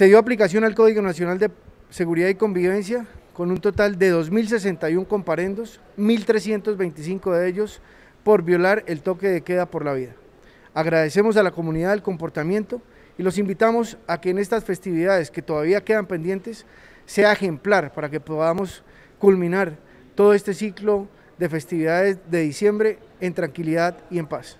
Se dio aplicación al Código Nacional de Seguridad y Convivencia con un total de 2.061 comparendos, 1.325 de ellos por violar el toque de queda por la vida. Agradecemos a la comunidad el comportamiento y los invitamos a que en estas festividades que todavía quedan pendientes sea ejemplar para que podamos culminar todo este ciclo de festividades de diciembre en tranquilidad y en paz.